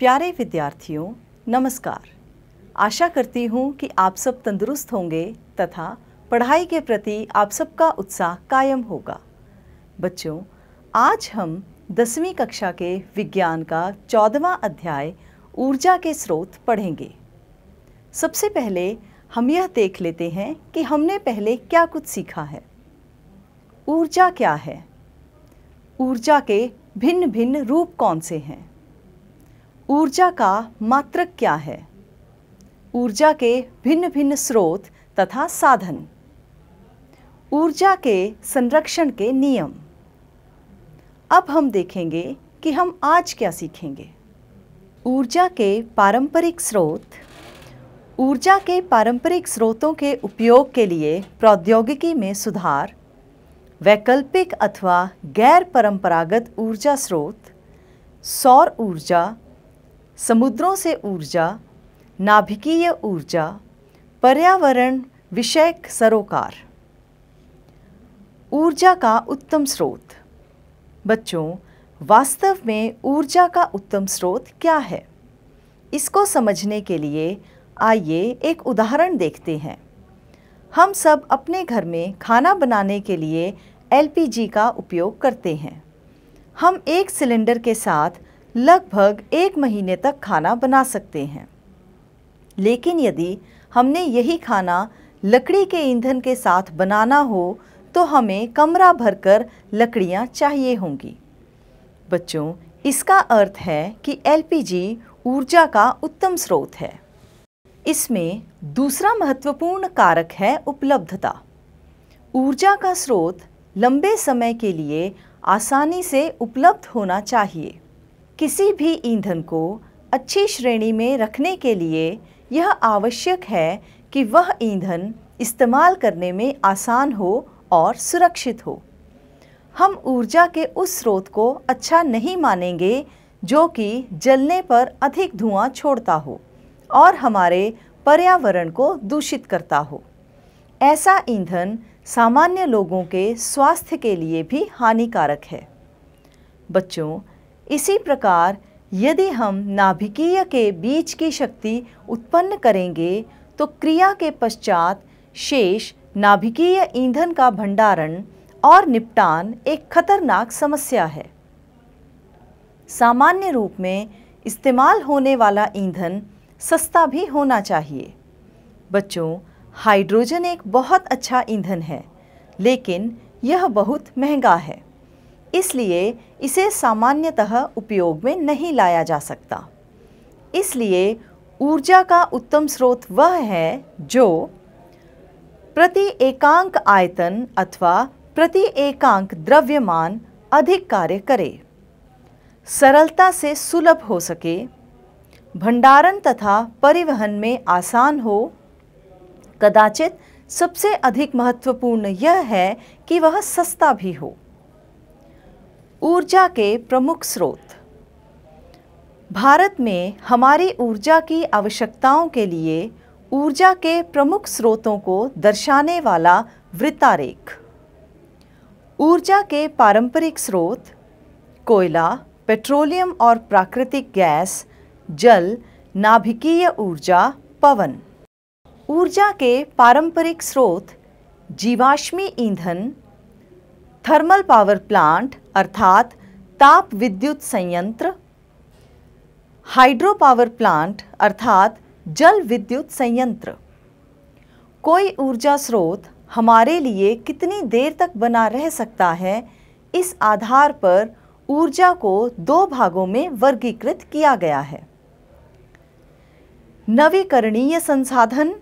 प्यारे विद्यार्थियों नमस्कार आशा करती हूँ कि आप सब तंदुरुस्त होंगे तथा पढ़ाई के प्रति आप सबका उत्साह कायम होगा बच्चों आज हम दसवीं कक्षा के विज्ञान का चौदवा अध्याय ऊर्जा के स्रोत पढ़ेंगे सबसे पहले हम यह देख लेते हैं कि हमने पहले क्या कुछ सीखा है ऊर्जा क्या है ऊर्जा के भिन्न भिन्न रूप कौन से हैं ऊर्जा का मात्रक क्या है ऊर्जा के भिन्न भिन्न स्रोत तथा साधन ऊर्जा के संरक्षण के नियम अब हम देखेंगे कि हम आज क्या सीखेंगे ऊर्जा के पारंपरिक स्रोत ऊर्जा के पारंपरिक स्रोतों के उपयोग के लिए प्रौद्योगिकी में सुधार वैकल्पिक अथवा गैर परंपरागत ऊर्जा स्रोत सौर ऊर्जा समुद्रों से ऊर्जा नाभिकीय ऊर्जा पर्यावरण विषयक सरोकार ऊर्जा का उत्तम स्रोत बच्चों वास्तव में ऊर्जा का उत्तम स्रोत क्या है इसको समझने के लिए आइए एक उदाहरण देखते हैं हम सब अपने घर में खाना बनाने के लिए एलपीजी का उपयोग करते हैं हम एक सिलेंडर के साथ लगभग एक महीने तक खाना बना सकते हैं लेकिन यदि हमने यही खाना लकड़ी के ईंधन के साथ बनाना हो तो हमें कमरा भरकर लकड़ियाँ चाहिए होंगी बच्चों इसका अर्थ है कि एलपीजी ऊर्जा का उत्तम स्रोत है इसमें दूसरा महत्वपूर्ण कारक है उपलब्धता ऊर्जा का स्रोत लंबे समय के लिए आसानी से उपलब्ध होना चाहिए किसी भी ईंधन को अच्छी श्रेणी में रखने के लिए यह आवश्यक है कि वह ईंधन इस्तेमाल करने में आसान हो और सुरक्षित हो हम ऊर्जा के उस स्रोत को अच्छा नहीं मानेंगे जो कि जलने पर अधिक धुआं छोड़ता हो और हमारे पर्यावरण को दूषित करता हो ऐसा ईंधन सामान्य लोगों के स्वास्थ्य के लिए भी हानिकारक है बच्चों इसी प्रकार यदि हम नाभिकीय के बीच की शक्ति उत्पन्न करेंगे तो क्रिया के पश्चात शेष नाभिकीय ईंधन का भंडारण और निपटान एक खतरनाक समस्या है सामान्य रूप में इस्तेमाल होने वाला ईंधन सस्ता भी होना चाहिए बच्चों हाइड्रोजन एक बहुत अच्छा ईंधन है लेकिन यह बहुत महंगा है इसलिए इसे सामान्यतः उपयोग में नहीं लाया जा सकता इसलिए ऊर्जा का उत्तम स्रोत वह है जो प्रति एकांक आयतन अथवा प्रति एकांक द्रव्यमान अधिक कार्य करे सरलता से सुलभ हो सके भंडारण तथा परिवहन में आसान हो कदाचित सबसे अधिक महत्वपूर्ण यह है कि वह सस्ता भी हो ऊर्जा के प्रमुख स्रोत भारत में हमारी ऊर्जा की आवश्यकताओं के लिए ऊर्जा के प्रमुख स्रोतों को दर्शाने वाला वृत्तारेख ऊर्जा के पारंपरिक स्रोत कोयला पेट्रोलियम और प्राकृतिक गैस जल नाभिकीय ऊर्जा पवन ऊर्जा के पारंपरिक स्रोत जीवाश्मी ईंधन थर्मल पावर प्लांट अर्थात ताप विद्युत संयंत्र हाइड्रो पावर प्लांट अर्थात जल विद्युत संयंत्र कोई ऊर्जा स्रोत हमारे लिए कितनी देर तक बना रह सकता है इस आधार पर ऊर्जा को दो भागों में वर्गीकृत किया गया है नवीकरणीय संसाधन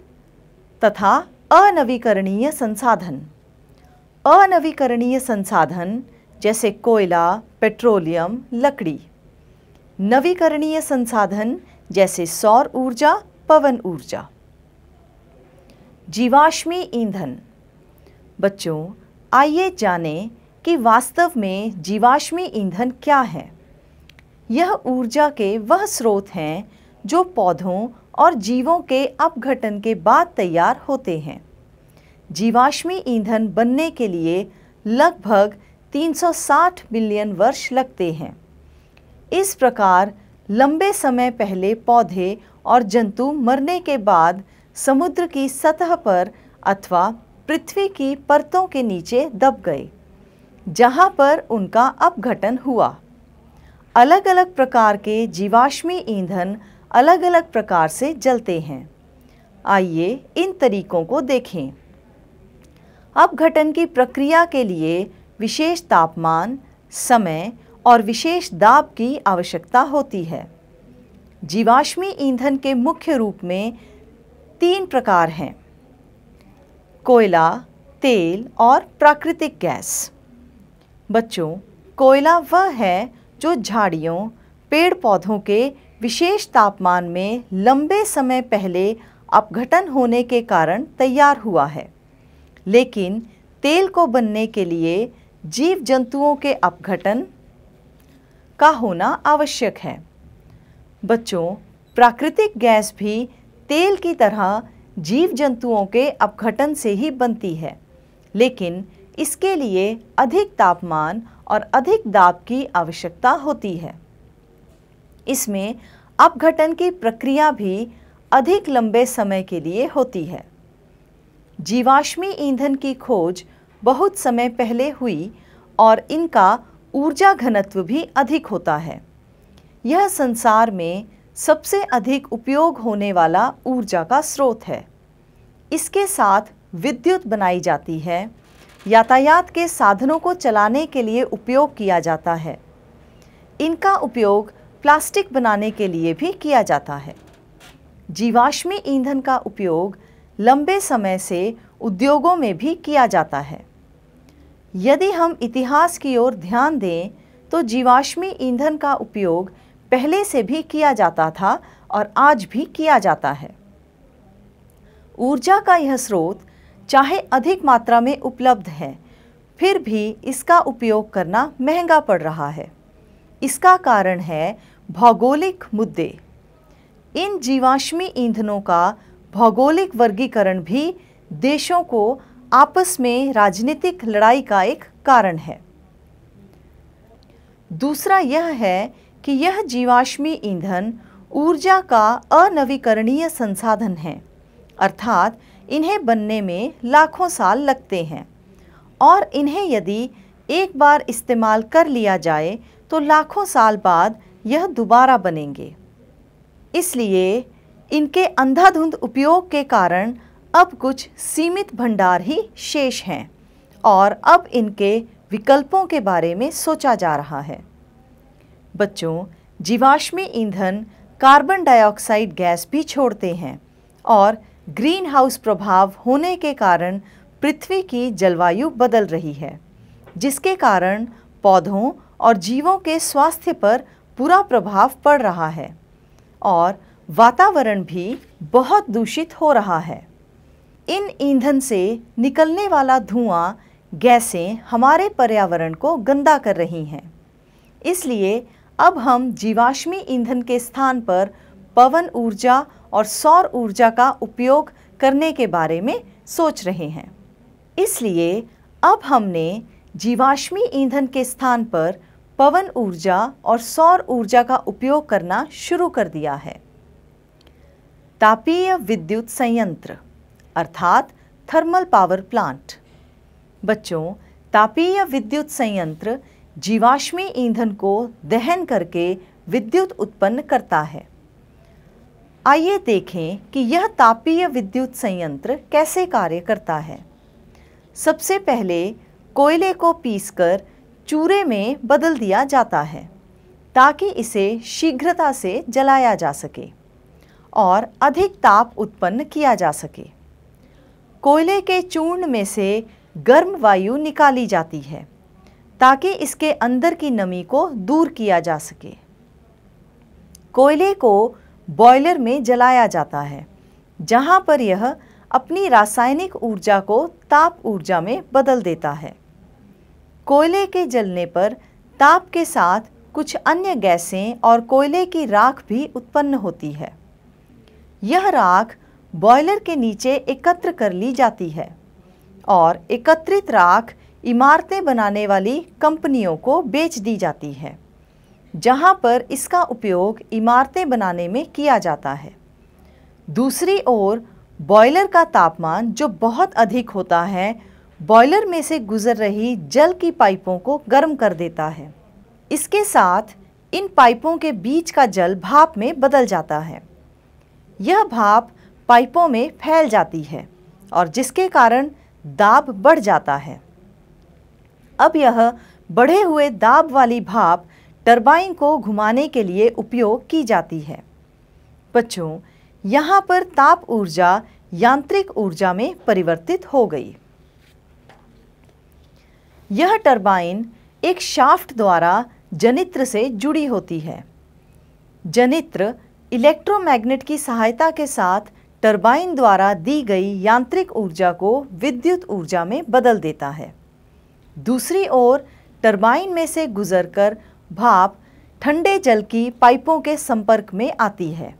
तथा अनवीकरणीय संसाधन अनवीकरणीय संसाधन जैसे कोयला पेट्रोलियम लकड़ी नवीकरणीय संसाधन जैसे सौर ऊर्जा पवन ऊर्जा जीवाश्मी ईंधन बच्चों आइए जानें कि वास्तव में जीवाश्मी ईंधन क्या है यह ऊर्जा के वह स्रोत हैं जो पौधों और जीवों के अपघटन के बाद तैयार होते हैं जीवाश्मी ईंधन बनने के लिए लगभग 360 मिलियन वर्ष लगते हैं इस प्रकार लंबे समय पहले पौधे और जंतु मरने के बाद समुद्र की सतह पर अथवा पृथ्वी की परतों के नीचे दब गए जहाँ पर उनका अपघटन हुआ अलग अलग प्रकार के जीवाश्मी ईंधन अलग अलग प्रकार से जलते हैं आइए इन तरीकों को देखें अपघटन की प्रक्रिया के लिए विशेष तापमान समय और विशेष दाब की आवश्यकता होती है जीवाश्मी ईंधन के मुख्य रूप में तीन प्रकार हैं कोयला तेल और प्राकृतिक गैस बच्चों कोयला वह है जो झाड़ियों पेड़ पौधों के विशेष तापमान में लंबे समय पहले अपघटन होने के कारण तैयार हुआ है लेकिन तेल को बनने के लिए जीव जंतुओं के अपघटन का होना आवश्यक है बच्चों प्राकृतिक गैस भी तेल की तरह जीव जंतुओं के अपघटन से ही बनती है लेकिन इसके लिए अधिक तापमान और अधिक दाब की आवश्यकता होती है इसमें अपघटन की प्रक्रिया भी अधिक लंबे समय के लिए होती है जीवाश्मी ईंधन की खोज बहुत समय पहले हुई और इनका ऊर्जा घनत्व भी अधिक होता है यह संसार में सबसे अधिक उपयोग होने वाला ऊर्जा का स्रोत है इसके साथ विद्युत बनाई जाती है यातायात के साधनों को चलाने के लिए उपयोग किया जाता है इनका उपयोग प्लास्टिक बनाने के लिए भी किया जाता है जीवाश्मी ईंधन का उपयोग लंबे समय से उद्योगों में भी किया जाता है यदि हम इतिहास की ओर ध्यान दें तो जीवाश्मी ईंधन का उपयोग पहले से भी किया जाता था और आज भी किया जाता है ऊर्जा का यह स्रोत चाहे अधिक मात्रा में उपलब्ध है फिर भी इसका उपयोग करना महंगा पड़ रहा है इसका कारण है भौगोलिक मुद्दे इन जीवाश्मी ईंधनों का भौगोलिक वर्गीकरण भी देशों को आपस में राजनीतिक लड़ाई का एक कारण है दूसरा यह है कि यह जीवाश्मी ईंधन ऊर्जा का अनवीकरणीय संसाधन है अर्थात इन्हें बनने में लाखों साल लगते हैं और इन्हें यदि एक बार इस्तेमाल कर लिया जाए तो लाखों साल बाद यह दोबारा बनेंगे इसलिए इनके अंधाधुंध उपयोग के कारण अब कुछ सीमित भंडार ही शेष हैं और अब इनके विकल्पों के बारे में सोचा जा रहा है बच्चों जीवाश्मी ईंधन कार्बन डाइऑक्साइड गैस भी छोड़ते हैं और ग्रीन हाउस प्रभाव होने के कारण पृथ्वी की जलवायु बदल रही है जिसके कारण पौधों और जीवों के स्वास्थ्य पर बुरा प्रभाव पड़ रहा है और वातावरण भी बहुत दूषित हो रहा है इन ईंधन से निकलने वाला धुआं गैसें हमारे पर्यावरण को गंदा कर रही हैं इसलिए अब हम जीवाश्मी ईंधन के स्थान पर पवन ऊर्जा और सौर ऊर्जा का उपयोग करने के बारे में सोच रहे हैं इसलिए अब हमने जीवाश्मी ईंधन के स्थान पर पवन ऊर्जा और सौर ऊर्जा का उपयोग करना शुरू कर दिया है तापीय विद्युत संयंत्र अर्थात थर्मल पावर प्लांट बच्चों तापीय विद्युत संयंत्र जीवाश्मी ईंधन को दहन करके विद्युत उत्पन्न करता है आइए देखें कि यह तापीय विद्युत संयंत्र कैसे कार्य करता है सबसे पहले कोयले को पीसकर चूरे में बदल दिया जाता है ताकि इसे शीघ्रता से जलाया जा सके और अधिक ताप उत्पन्न किया जा सके कोयले के चूर्ण में से गर्म वायु निकाली जाती है ताकि इसके अंदर की नमी को दूर किया जा सके कोयले को बॉयलर में जलाया जाता है जहाँ पर यह अपनी रासायनिक ऊर्जा को ताप ऊर्जा में बदल देता है कोयले के जलने पर ताप के साथ कुछ अन्य गैसें और कोयले की राख भी उत्पन्न होती है यह राख बॉयलर के नीचे एकत्र कर ली जाती है और एकत्रित राख इमारतें बनाने वाली कंपनियों को बेच दी जाती है जहां पर इसका उपयोग इमारतें बनाने में किया जाता है दूसरी ओर बॉयलर का तापमान जो बहुत अधिक होता है बॉयलर में से गुजर रही जल की पाइपों को गर्म कर देता है इसके साथ इन पाइपों के बीच का जल भाप में बदल जाता है यह भाप पाइपों में फैल जाती है और जिसके कारण दाब बढ़ जाता है अब यह बढ़े हुए दाब वाली भाप टरबाइन को घुमाने के लिए उपयोग की जाती है बच्चों यहाँ पर ताप ऊर्जा यांत्रिक ऊर्जा में परिवर्तित हो गई यह टरबाइन एक शाफ्ट द्वारा जनित्र से जुड़ी होती है जनित्र इलेक्ट्रोमैग्नेट की सहायता के साथ टरबाइन द्वारा दी गई यांत्रिक ऊर्जा को विद्युत ऊर्जा में बदल देता है दूसरी ओर टरबाइन में से गुजरकर भाप ठंडे जल की पाइपों के संपर्क में आती है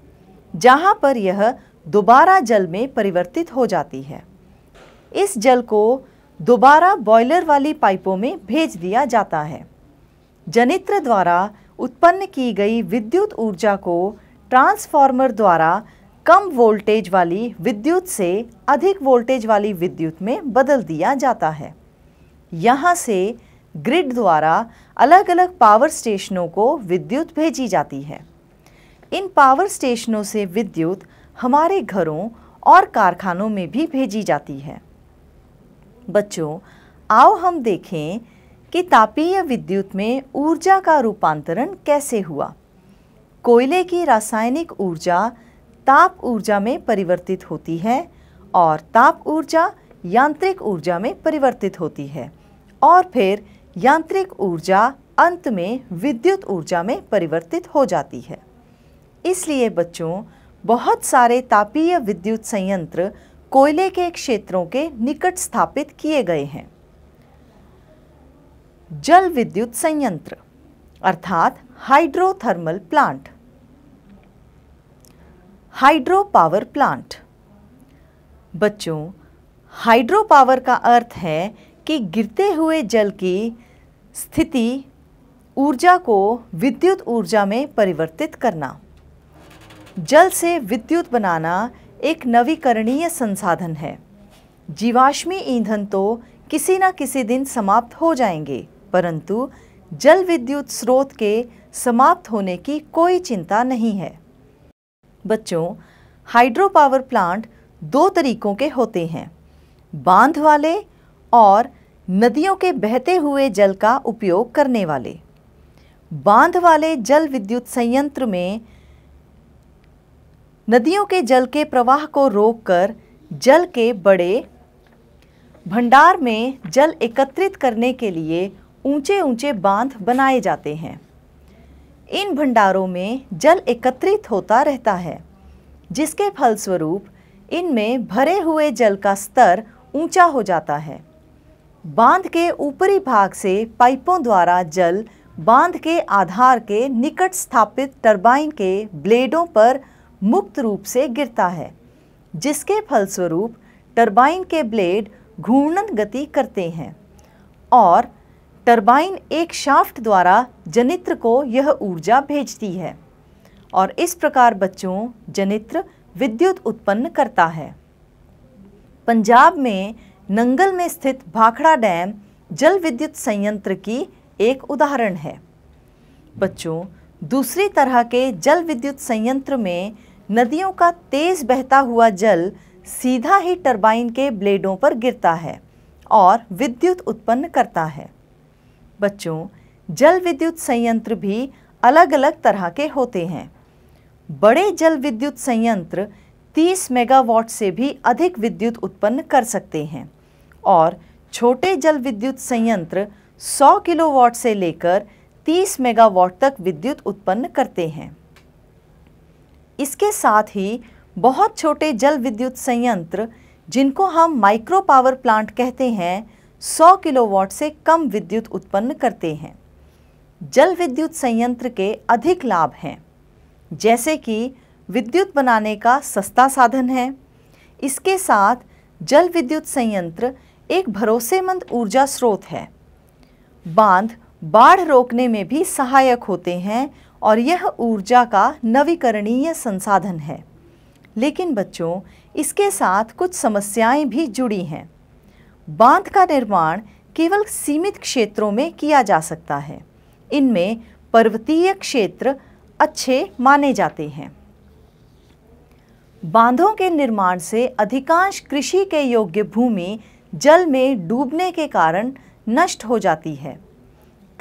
जहां पर यह दोबारा जल में परिवर्तित हो जाती है इस जल को दोबारा बॉयलर वाली पाइपों में भेज दिया जाता है जनित्र द्वारा उत्पन्न की गई विद्युत ऊर्जा को ट्रांसफार्मर द्वारा कम वोल्टेज वाली विद्युत से अधिक वोल्टेज वाली विद्युत में बदल दिया जाता है यहाँ से ग्रिड द्वारा अलग अलग पावर स्टेशनों को विद्युत भेजी जाती है इन पावर स्टेशनों से विद्युत हमारे घरों और कारखानों में भी भेजी जाती है बच्चों आओ हम देखें कि तापीय विद्युत में ऊर्जा का रूपांतरण कैसे हुआ कोयले की रासायनिक ऊर्जा ताप ऊर्जा में परिवर्तित होती है और ताप ऊर्जा यांत्रिक ऊर्जा में परिवर्तित होती है और फिर यांत्रिक ऊर्जा अंत में विद्युत ऊर्जा में परिवर्तित हो जाती है इसलिए बच्चों बहुत सारे तापीय विद्युत संयंत्र कोयले के क्षेत्रों के निकट स्थापित किए गए हैं जल विद्युत संयंत्र अर्थात hydrothermal plant hydro power plant बच्चों हाइड्रो पावर का अर्थ है कि गिरते हुए जल की स्थिति ऊर्जा को विद्युत ऊर्जा में परिवर्तित करना जल से विद्युत बनाना एक नवीकरणीय संसाधन है जीवाश्मी ईंधन तो किसी न किसी दिन समाप्त हो जाएंगे परंतु जल विद्युत स्रोत के समाप्त होने की कोई चिंता नहीं है बच्चों हाइड्रो पावर प्लांट दो तरीक़ों के होते हैं बांध वाले और नदियों के बहते हुए जल का उपयोग करने वाले बांध वाले जल विद्युत संयंत्र में नदियों के जल के प्रवाह को रोककर जल के बड़े भंडार में जल एकत्रित करने के लिए ऊंचे ऊंचे बांध बनाए जाते हैं इन भंडारों में जल एकत्रित होता रहता है जिसके फलस्वरूप इनमें भरे हुए जल का स्तर ऊंचा हो जाता है बांध के ऊपरी भाग से पाइपों द्वारा जल बांध के आधार के निकट स्थापित टरबाइन के ब्लेडों पर मुक्त रूप से गिरता है जिसके फलस्वरूप टरबाइन के ब्लेड घूर्णन गति करते हैं और टरबाइन एक शाफ्ट द्वारा जनित्र को यह ऊर्जा भेजती है और इस प्रकार बच्चों जनित्र विद्युत उत्पन्न करता है पंजाब में नंगल में स्थित भाखड़ा डैम जल विद्युत संयंत्र की एक उदाहरण है बच्चों दूसरी तरह के जल विद्युत संयंत्र में नदियों का तेज बहता हुआ जल सीधा ही टरबाइन के ब्लेडों पर गिरता है और विद्युत उत्पन्न करता है बच्चों जल विद्युत संयंत्र भी अलग अलग तरह के होते हैं बड़े जल विद्युत संयंत्र 30 मेगावाट से भी अधिक विद्युत उत्पन्न कर सकते हैं और छोटे जल विद्युत संयंत्र 100 किलोवाट से लेकर 30 मेगावाट तक विद्युत उत्पन्न करते हैं इसके साथ ही बहुत छोटे जल विद्युत संयंत्र जिनको हम माइक्रो पावर प्लांट कहते हैं 100 किलोवाट से कम विद्युत उत्पन्न करते हैं जल विद्युत संयंत्र के अधिक लाभ हैं जैसे कि विद्युत बनाने का सस्ता साधन है इसके साथ जल विद्युत संयंत्र एक भरोसेमंद ऊर्जा स्रोत है बांध बाढ़ रोकने में भी सहायक होते हैं और यह ऊर्जा का नवीकरणीय संसाधन है लेकिन बच्चों इसके साथ कुछ समस्याएं भी जुड़ी हैं बांध का निर्माण केवल सीमित क्षेत्रों में किया जा सकता है इनमें पर्वतीय क्षेत्र अच्छे माने जाते हैं बांधों के निर्माण से अधिकांश कृषि के योग्य भूमि जल में डूबने के कारण नष्ट हो जाती है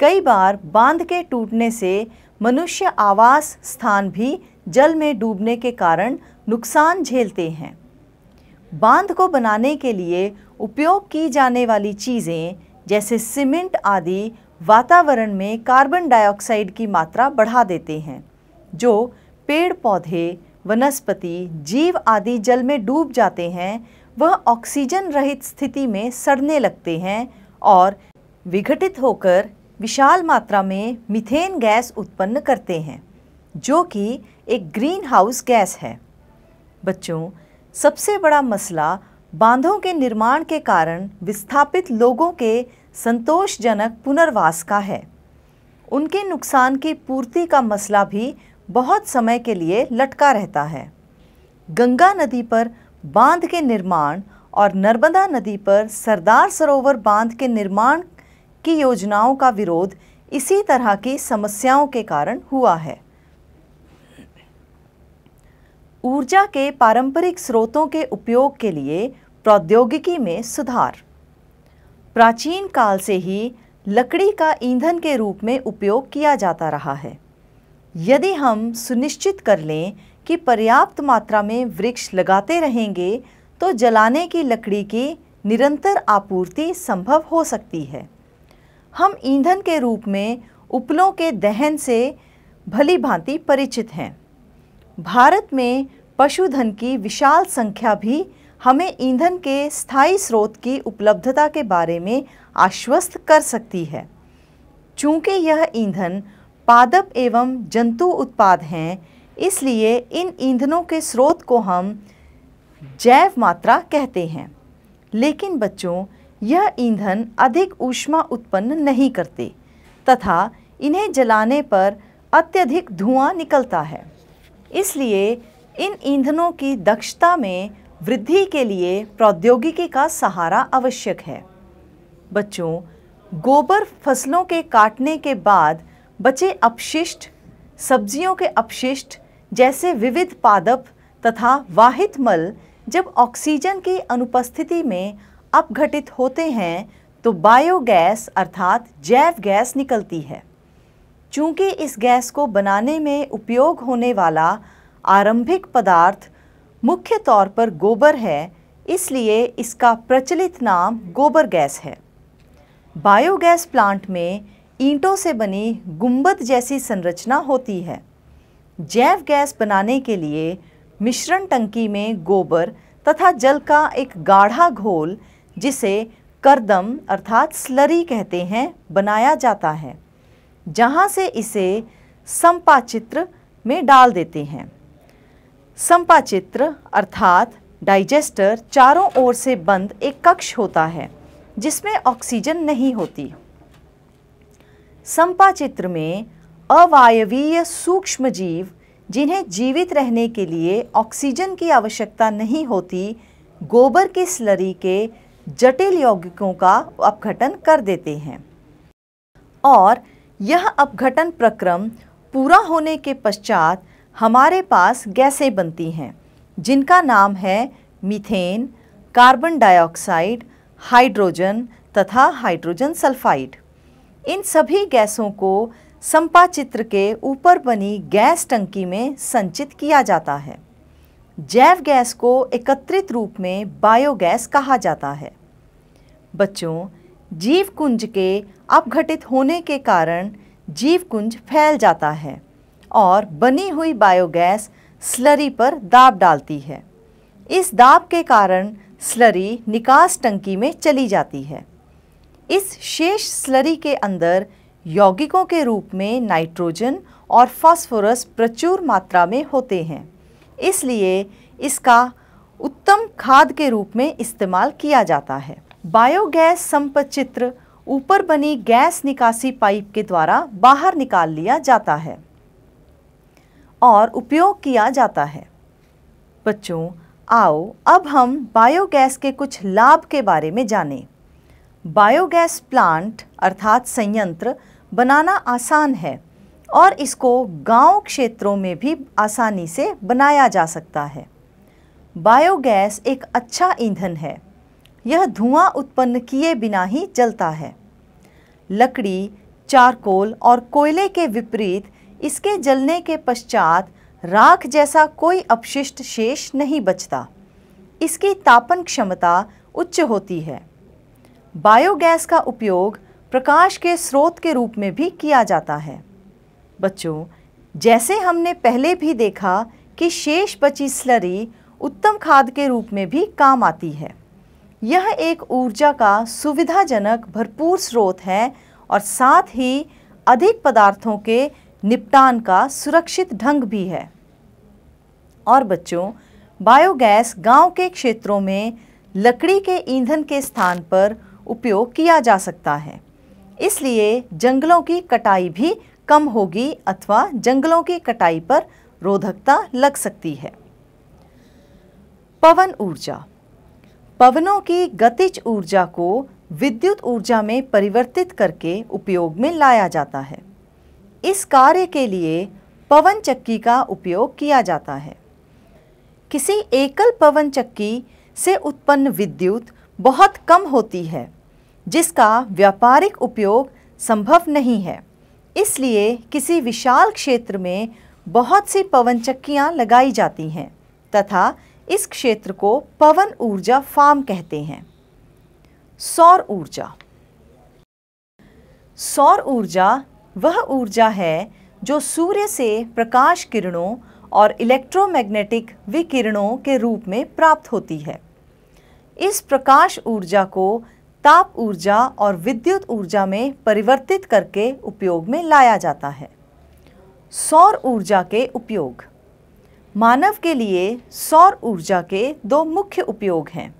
कई बार बांध के टूटने से मनुष्य आवास स्थान भी जल में डूबने के कारण नुकसान झेलते हैं बांध को बनाने के लिए उपयोग की जाने वाली चीज़ें जैसे सीमेंट आदि वातावरण में कार्बन डाइऑक्साइड की मात्रा बढ़ा देते हैं जो पेड़ पौधे वनस्पति जीव आदि जल में डूब जाते हैं वह ऑक्सीजन रहित स्थिति में सड़ने लगते हैं और विघटित होकर विशाल मात्रा में मिथेन गैस उत्पन्न करते हैं जो कि एक ग्रीन हाउस गैस है बच्चों सबसे बड़ा मसला बांधों के निर्माण के कारण विस्थापित लोगों के संतोषजनक पुनर्वास का है उनके नुकसान की पूर्ति का मसला भी बहुत समय के लिए लटका रहता है गंगा नदी पर बांध के निर्माण और नर्मदा नदी पर सरदार सरोवर बांध के निर्माण की योजनाओं का विरोध इसी तरह की समस्याओं के कारण हुआ है ऊर्जा के पारंपरिक स्रोतों के उपयोग के लिए प्रौद्योगिकी में सुधार प्राचीन काल से ही लकड़ी का ईंधन के रूप में उपयोग किया जाता रहा है यदि हम सुनिश्चित कर लें कि पर्याप्त मात्रा में वृक्ष लगाते रहेंगे तो जलाने की लकड़ी की निरंतर आपूर्ति संभव हो सकती है हम ईंधन के रूप में उपलों के दहन से भली भांति परिचित हैं भारत में पशुधन की विशाल संख्या भी हमें ईंधन के स्थायी स्रोत की उपलब्धता के बारे में आश्वस्त कर सकती है चूंकि यह ईंधन पादप एवं जंतु उत्पाद हैं इसलिए इन ईंधनों के स्रोत को हम जैव मात्रा कहते हैं लेकिन बच्चों यह ईंधन अधिक ऊष्मा उत्पन्न नहीं करते तथा इन्हें जलाने पर अत्यधिक धुआं निकलता है इसलिए इन ईंधनों की दक्षता में वृद्धि के लिए प्रौद्योगिकी का सहारा आवश्यक है बच्चों गोबर फसलों के काटने के बाद बचे अपशिष्ट सब्जियों के अपशिष्ट जैसे विविध पादप तथा वाहित मल जब ऑक्सीजन की अनुपस्थिति में अपघटित होते हैं तो बायोगैस अर्थात जैव गैस निकलती है चूँकि इस गैस को बनाने में उपयोग होने वाला आरंभिक पदार्थ मुख्य तौर पर गोबर है इसलिए इसका प्रचलित नाम गोबर गैस है बायोगैस प्लांट में ईंटों से बनी गुंबद जैसी संरचना होती है जैव गैस बनाने के लिए मिश्रण टंकी में गोबर तथा जल का एक गाढ़ा घोल जिसे करदम अर्थात स्लरी कहते हैं बनाया जाता है जहाँ से इसे संपाचित्र में डाल देते हैं संपाचित्र अर्थात डाइजेस्टर चारों ओर से बंद एक कक्ष होता है जिसमें ऑक्सीजन नहीं होती संपाचित्र में अवायवीय सूक्ष्म जीव जिन्हें जीवित रहने के लिए ऑक्सीजन की आवश्यकता नहीं होती गोबर की स्लरी के जटिल यौगिकों का अपघटन कर देते हैं और यह अपघटन प्रक्रम पूरा होने के पश्चात हमारे पास गैसें बनती हैं जिनका नाम है मीथेन कार्बन डाइऑक्साइड हाइड्रोजन तथा हाइड्रोजन सल्फाइड इन सभी गैसों को संपाचित्र के ऊपर बनी गैस टंकी में संचित किया जाता है जैव गैस को एकत्रित रूप में बायोगैस कहा जाता है बच्चों जीव कुंज के अपघटित होने के कारण जीव कुंज फैल जाता है और बनी हुई बायोगैस स्लरी पर दाब डालती है इस दाब के कारण स्लरी निकास टंकी में चली जाती है इस शेष स्लरी के अंदर यौगिकों के रूप में नाइट्रोजन और फास्फोरस प्रचुर मात्रा में होते हैं इसलिए इसका उत्तम खाद के रूप में इस्तेमाल किया जाता है बायोगैस संपचित्र ऊपर बनी गैस निकासी पाइप के द्वारा बाहर निकाल लिया जाता है और उपयोग किया जाता है बच्चों आओ अब हम बायोगैस के कुछ लाभ के बारे में जानें बायोगैस प्लांट अर्थात संयंत्र बनाना आसान है और इसको गांव क्षेत्रों में भी आसानी से बनाया जा सकता है बायोगैस एक अच्छा ईंधन है यह धुआं उत्पन्न किए बिना ही चलता है लकड़ी चारकोल और कोयले के विपरीत इसके जलने के पश्चात राख जैसा कोई अपशिष्ट शेष नहीं बचता इसकी तापन क्षमता उच्च होती है बायोगैस का उपयोग प्रकाश के स्रोत के रूप में भी किया जाता है बच्चों जैसे हमने पहले भी देखा कि शेष बची स्लरी उत्तम खाद के रूप में भी काम आती है यह एक ऊर्जा का सुविधाजनक भरपूर स्रोत है और साथ ही अधिक पदार्थों के निपटान का सुरक्षित ढंग भी है और बच्चों बायोगैस गांव के क्षेत्रों में लकड़ी के ईंधन के स्थान पर उपयोग किया जा सकता है इसलिए जंगलों की कटाई भी कम होगी अथवा जंगलों की कटाई पर रोधकता लग सकती है पवन ऊर्जा पवनों की गतिज ऊर्जा को विद्युत ऊर्जा में परिवर्तित करके उपयोग में लाया जाता है इस कार्य के लिए पवन चक्की का उपयोग किया जाता है किसी एकल पवन चक्की से उत्पन्न विद्युत बहुत कम होती है जिसका व्यापारिक उपयोग संभव नहीं है इसलिए किसी विशाल क्षेत्र में बहुत सी पवन चक्कियाँ लगाई जाती हैं तथा इस क्षेत्र को पवन ऊर्जा फार्म कहते हैं सौर ऊर्जा सौर ऊर्जा वह ऊर्जा है जो सूर्य से प्रकाश किरणों और इलेक्ट्रोमैग्नेटिक विकिरणों के रूप में प्राप्त होती है इस प्रकाश ऊर्जा को ताप ऊर्जा और विद्युत ऊर्जा में परिवर्तित करके उपयोग में लाया जाता है सौर ऊर्जा के उपयोग मानव के लिए सौर ऊर्जा के दो मुख्य उपयोग हैं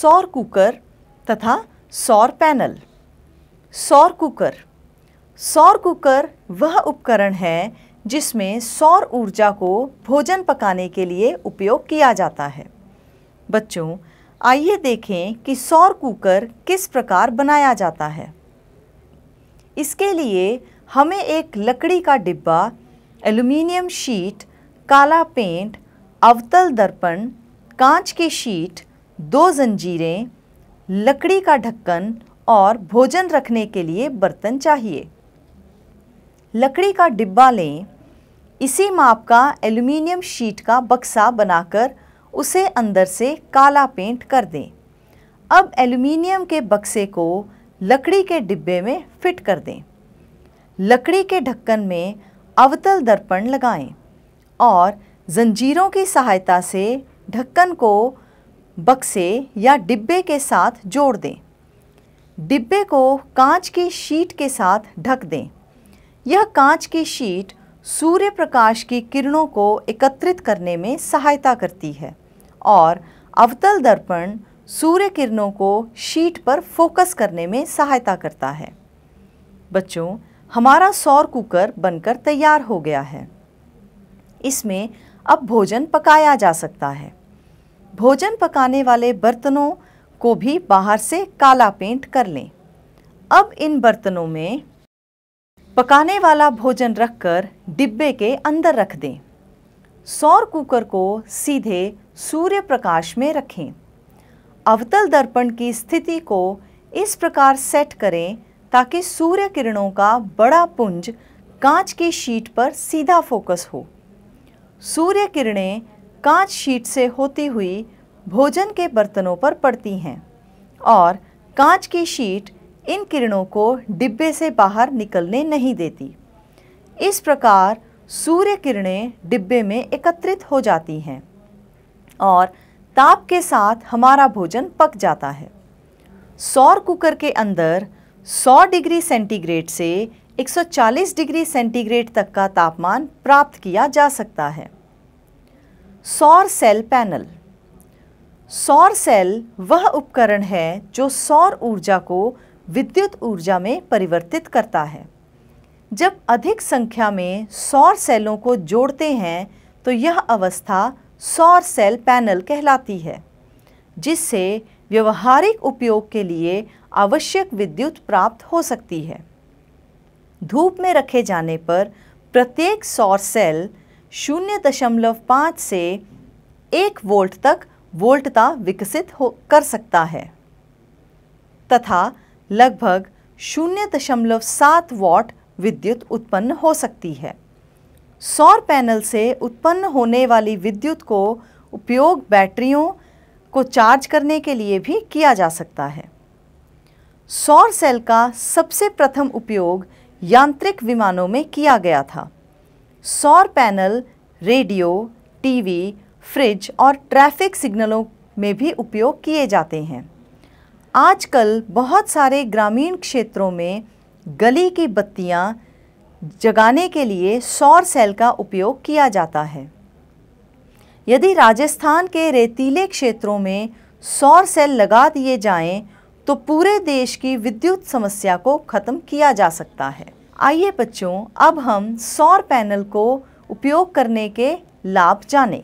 सौर कुकर तथा सौर पैनल सौर कुकर सौर कुकर वह उपकरण है जिसमें सौर ऊर्जा को भोजन पकाने के लिए उपयोग किया जाता है बच्चों आइए देखें कि सौर कुकर किस प्रकार बनाया जाता है इसके लिए हमें एक लकड़ी का डिब्बा एल्युमिनियम शीट काला पेंट अवतल दर्पण कांच की शीट दो जंजीरें लकड़ी का ढक्कन और भोजन रखने के लिए बर्तन चाहिए लकड़ी का डिब्बा लें इसी माप का एल्युमिनियम शीट का बक्सा बनाकर उसे अंदर से काला पेंट कर दें अब एल्यूमिनियम के बक्से को लकड़ी के डिब्बे में फिट कर दें लकड़ी के ढक्कन में अवतल दर्पण लगाएं और जंजीरों की सहायता से ढक्कन को बक्से या डिब्बे के साथ जोड़ दें डिब्बे को कांच की शीट के साथ ढक दें यह कांच की शीट सूर्य प्रकाश की किरणों को एकत्रित करने में सहायता करती है और अवतल दर्पण सूर्य किरणों को शीट पर फोकस करने में सहायता करता है बच्चों हमारा सौर कुकर बनकर तैयार हो गया है इसमें अब भोजन पकाया जा सकता है भोजन पकाने वाले बर्तनों को भी बाहर से काला पेंट कर लें अब इन बर्तनों में पकाने वाला भोजन रखकर डिब्बे के अंदर रख दें सौर कुकर को सीधे सूर्य प्रकाश में रखें अवतल दर्पण की स्थिति को इस प्रकार सेट करें ताकि सूर्य किरणों का बड़ा पुंज कांच की शीट पर सीधा फोकस हो सूर्य किरणें कांच शीट से होती हुई भोजन के बर्तनों पर पड़ती हैं और कांच की शीट इन किरणों को डिब्बे से बाहर निकलने नहीं देती इस प्रकार सूर्य किरणें डिब्बे में एकत्रित हो जाती हैं और ताप के साथ हमारा भोजन पक जाता है सौर कुकर के अंदर 100 डिग्री सेंटीग्रेड से 140 डिग्री सेंटीग्रेड तक का तापमान प्राप्त किया जा सकता है सौर सेल पैनल सौर सेल वह उपकरण है जो सौर ऊर्जा को विद्युत ऊर्जा में परिवर्तित करता है जब अधिक संख्या में सौर सेलों को जोड़ते हैं तो यह अवस्था सौर सेल पैनल कहलाती है जिससे व्यवहारिक उपयोग के लिए आवश्यक विद्युत प्राप्त हो सकती है धूप में रखे जाने पर प्रत्येक सौर सेल 0.5 से 1 वोल्ट तक वोल्टता विकसित हो कर सकता है तथा लगभग शून्य दशमलव सात वॉट विद्युत उत्पन्न हो सकती है सौर पैनल से उत्पन्न होने वाली विद्युत को उपयोग बैटरियों को चार्ज करने के लिए भी किया जा सकता है सौर सेल का सबसे प्रथम उपयोग यांत्रिक विमानों में किया गया था सौर पैनल रेडियो टीवी फ्रिज और ट्रैफिक सिग्नलों में भी उपयोग किए जाते हैं आजकल बहुत सारे ग्रामीण क्षेत्रों में गली की बत्तियां जगाने के लिए सौर सेल का उपयोग किया जाता है यदि राजस्थान के रेतीले क्षेत्रों में सौर सेल लगा दिए जाएं तो पूरे देश की विद्युत समस्या को ख़त्म किया जा सकता है आइए बच्चों अब हम सौर पैनल को उपयोग करने के लाभ जानें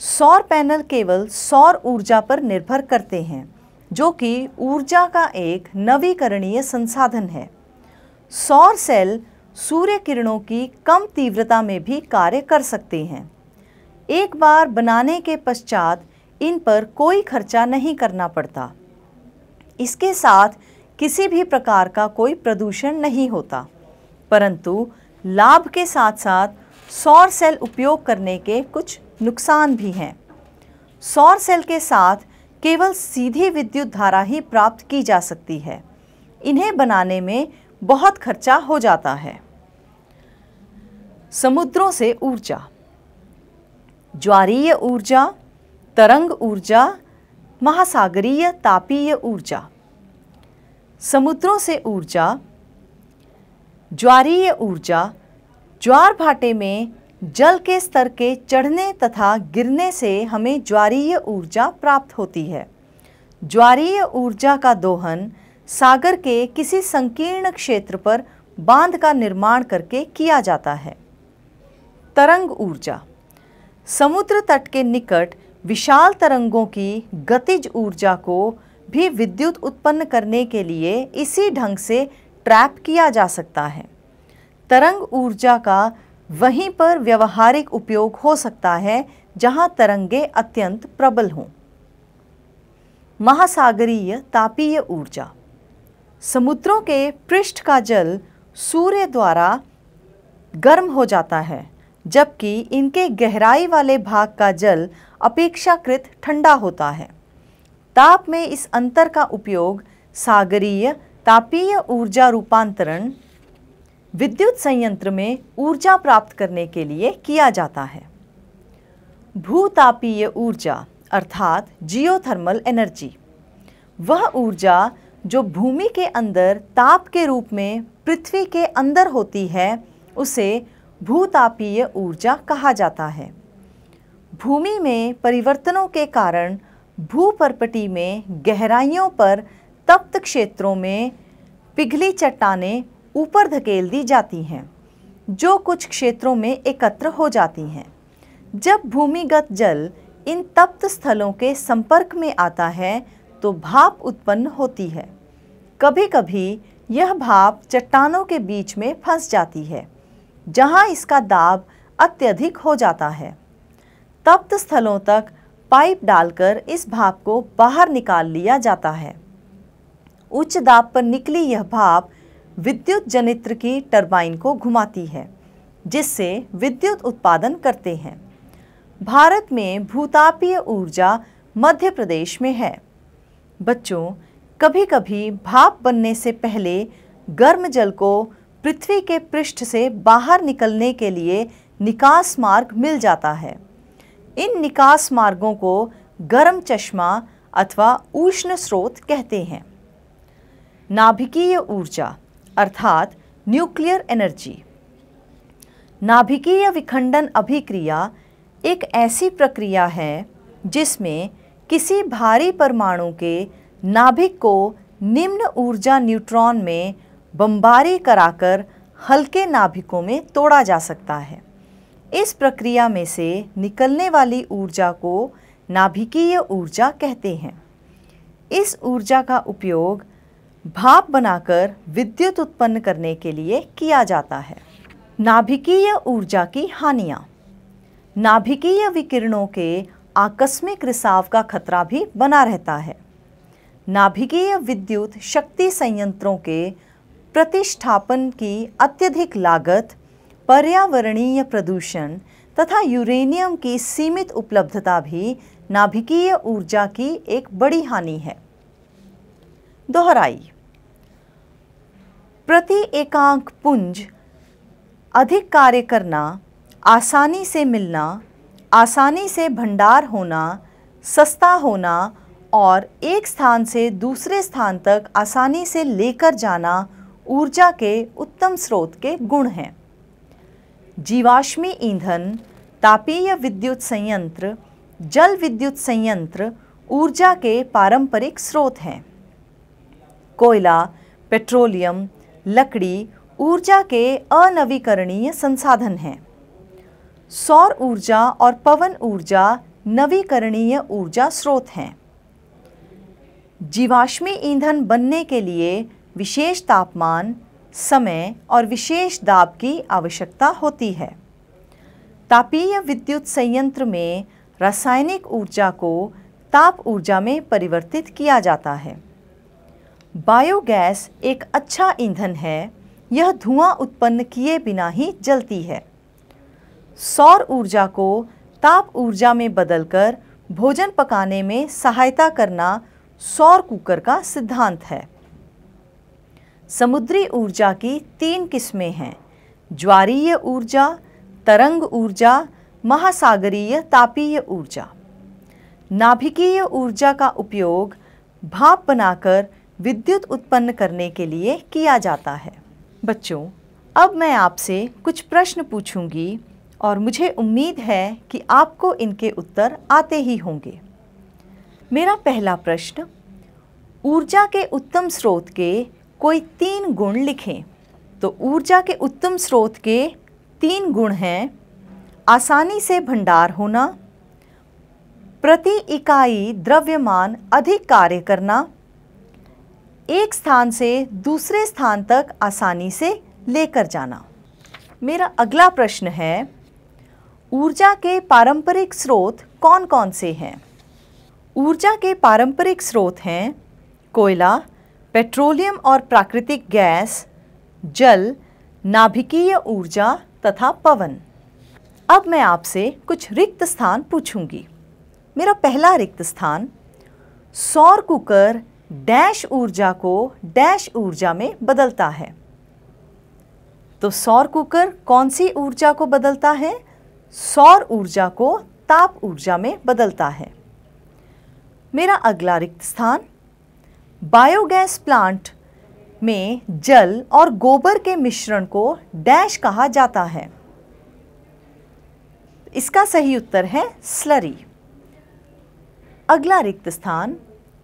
सौर पैनल केवल सौर ऊर्जा पर निर्भर करते हैं जो कि ऊर्जा का एक नवीकरणीय संसाधन है सौर सेल सूर्य किरणों की कम तीव्रता में भी कार्य कर सकते हैं एक बार बनाने के पश्चात इन पर कोई खर्चा नहीं करना पड़ता इसके साथ किसी भी प्रकार का कोई प्रदूषण नहीं होता परंतु लाभ के साथ साथ सौर सेल उपयोग करने के कुछ नुकसान भी हैं सौर सेल के साथ केवल सीधी विद्युत धारा ही प्राप्त की जा सकती है इन्हें बनाने में बहुत खर्चा हो जाता है समुद्रों से ऊर्जा ज्वारीय ऊर्जा तरंग ऊर्जा महासागरीय तापीय ऊर्जा समुद्रों से ऊर्जा ज्वारीय ऊर्जा ज्वार भाटे में जल के स्तर के चढ़ने तथा गिरने से हमें ज्वारीय ऊर्जा प्राप्त होती है ज्वारीय ऊर्जा का दोहन सागर के किसी संकीर्ण क्षेत्र पर बांध का निर्माण करके किया जाता है तरंग ऊर्जा समुद्र तट के निकट विशाल तरंगों की गतिज ऊर्जा को भी विद्युत उत्पन्न करने के लिए इसी ढंग से ट्रैप किया जा सकता है तरंग ऊर्जा का वहीं पर व्यवहारिक उपयोग हो सकता है जहां तरंगे अत्यंत प्रबल हों महासागरीय तापीय ऊर्जा समुद्रों के पृष्ठ का जल सूर्य द्वारा गर्म हो जाता है जबकि इनके गहराई वाले भाग का जल अपेक्षाकृत ठंडा होता है ताप में इस अंतर का उपयोग सागरीय तापीय ऊर्जा रूपांतरण विद्युत संयंत्र में ऊर्जा प्राप्त करने के लिए किया जाता है भूतापीय ऊर्जा अर्थात जियोथर्मल एनर्जी वह ऊर्जा जो भूमि के अंदर ताप के रूप में पृथ्वी के अंदर होती है उसे भूतापीय ऊर्जा कहा जाता है भूमि में परिवर्तनों के कारण भूपर्पटी में गहराइयों पर तप्त क्षेत्रों में पिघली चट्टाने ऊपर धकेल दी जाती हैं जो कुछ क्षेत्रों में एकत्र हो जाती हैं जब भूमिगत जल इन तप्त स्थलों के संपर्क में आता है तो भाप उत्पन्न होती है कभी कभी यह भाप चट्टानों के बीच में फंस जाती है जहां इसका दाब अत्यधिक हो जाता है तप्त स्थलों तक पाइप डालकर इस भाप को बाहर निकाल लिया जाता है उच्च दाब पर निकली यह भाप विद्युत जनित्र की टरबाइन को घुमाती है जिससे विद्युत उत्पादन करते हैं भारत में भूतापीय ऊर्जा मध्य प्रदेश में है बच्चों कभी कभी भाप बनने से पहले गर्म जल को पृथ्वी के पृष्ठ से बाहर निकलने के लिए निकास मार्ग मिल जाता है इन निकास मार्गों को गर्म चश्मा अथवा उष्ण स्रोत कहते हैं नाभिकीय ऊर्जा अर्थात न्यूक्लियर एनर्जी नाभिकीय विखंडन अभिक्रिया एक ऐसी प्रक्रिया है जिसमें किसी भारी परमाणु के नाभिक को निम्न ऊर्जा न्यूट्रॉन में बम्बारी कराकर हल्के नाभिकों में तोड़ा जा सकता है इस प्रक्रिया में से निकलने वाली ऊर्जा को नाभिकीय ऊर्जा कहते हैं इस ऊर्जा का उपयोग भाप बनाकर विद्युत उत्पन्न करने के लिए किया जाता है नाभिकीय ऊर्जा की हानियाँ नाभिकीय विकिरणों के आकस्मिक रिसाव का खतरा भी बना रहता है नाभिकीय विद्युत शक्ति संयंत्रों के प्रतिष्ठापन की अत्यधिक लागत पर्यावरणीय प्रदूषण तथा यूरेनियम की सीमित उपलब्धता भी नाभिकीय ऊर्जा की एक बड़ी हानि है दोहराई प्रति एकांक पुंज अधिक कार्य करना आसानी से मिलना आसानी से भंडार होना सस्ता होना और एक स्थान से दूसरे स्थान तक आसानी से लेकर जाना ऊर्जा के उत्तम स्रोत के गुण हैं जीवाश्मी ईंधन तापीय विद्युत संयंत्र जल विद्युत संयंत्र ऊर्जा के पारंपरिक स्रोत हैं कोयला पेट्रोलियम लकड़ी ऊर्जा के अनवीकरणीय संसाधन हैं सौर ऊर्जा और पवन ऊर्जा नवीकरणीय ऊर्जा स्रोत हैं जीवाश्मी ईंधन बनने के लिए विशेष तापमान समय और विशेष दाब की आवश्यकता होती है तापीय विद्युत संयंत्र में रासायनिक ऊर्जा को ताप ऊर्जा में परिवर्तित किया जाता है बायोगैस एक अच्छा ईंधन है यह धुआं उत्पन्न किए बिना ही जलती है सौर ऊर्जा को ताप ऊर्जा में बदलकर भोजन पकाने में सहायता करना सौर कुकर का सिद्धांत है समुद्री ऊर्जा की तीन किस्में हैं ज्वारीय ऊर्जा तरंग ऊर्जा महासागरीय तापीय ऊर्जा नाभिकीय ऊर्जा का उपयोग भाप बनाकर विद्युत उत्पन्न करने के लिए किया जाता है बच्चों अब मैं आपसे कुछ प्रश्न पूछूंगी और मुझे उम्मीद है कि आपको इनके उत्तर आते ही होंगे मेरा पहला प्रश्न ऊर्जा के उत्तम स्रोत के कोई तीन गुण लिखें तो ऊर्जा के उत्तम स्रोत के तीन गुण हैं आसानी से भंडार होना प्रति इकाई द्रव्यमान अधिक कार्य करना एक स्थान से दूसरे स्थान तक आसानी से लेकर जाना मेरा अगला प्रश्न है ऊर्जा के पारंपरिक स्रोत कौन कौन से हैं ऊर्जा के पारंपरिक स्रोत हैं कोयला पेट्रोलियम और प्राकृतिक गैस जल नाभिकीय ऊर्जा तथा पवन अब मैं आपसे कुछ रिक्त स्थान पूछूंगी मेरा पहला रिक्त स्थान सौर कुकर डैश ऊर्जा को डैश ऊर्जा में बदलता है तो सौर कुकर कौन सी ऊर्जा को बदलता है सौर ऊर्जा को ताप ऊर्जा में बदलता है मेरा अगला रिक्त स्थान बायोगैस प्लांट में जल और गोबर के मिश्रण को डैश कहा जाता है इसका सही उत्तर है स्लरी अगला रिक्त स्थान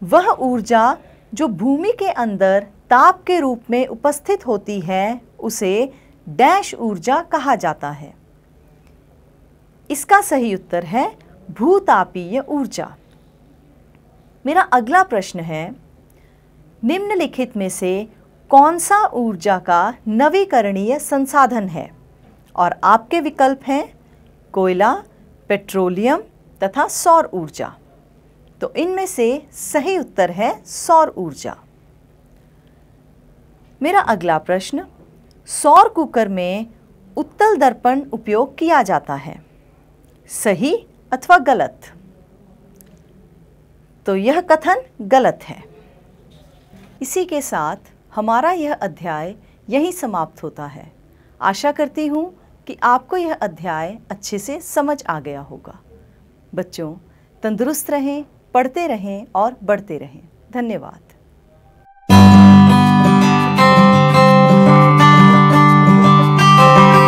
वह ऊर्जा जो भूमि के अंदर ताप के रूप में उपस्थित होती है उसे डैश ऊर्जा कहा जाता है इसका सही उत्तर है भूतापीय ऊर्जा मेरा अगला प्रश्न है निम्नलिखित में से कौन सा ऊर्जा का नवीकरणीय संसाधन है और आपके विकल्प हैं कोयला पेट्रोलियम तथा सौर ऊर्जा तो इनमें से सही उत्तर है सौर ऊर्जा मेरा अगला प्रश्न सौर कुकर में उत्तल दर्पण उपयोग किया जाता है सही अथवा गलत तो यह कथन गलत है इसी के साथ हमारा यह अध्याय यही समाप्त होता है आशा करती हूँ कि आपको यह अध्याय अच्छे से समझ आ गया होगा बच्चों तंदुरुस्त रहें पढ़ते रहें और बढ़ते रहें धन्यवाद thank you